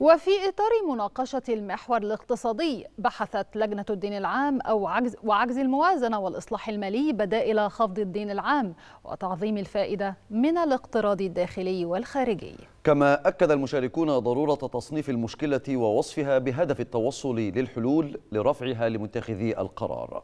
وفي إطار مناقشة المحور الاقتصادي بحثت لجنة الدين العام أو عجز وعجز الموازنة والإصلاح المالي بدائل خفض الدين العام وتعظيم الفائدة من الاقتراض الداخلي والخارجي كما أكد المشاركون ضرورة تصنيف المشكلة ووصفها بهدف التوصل للحلول لرفعها لمتخذي القرار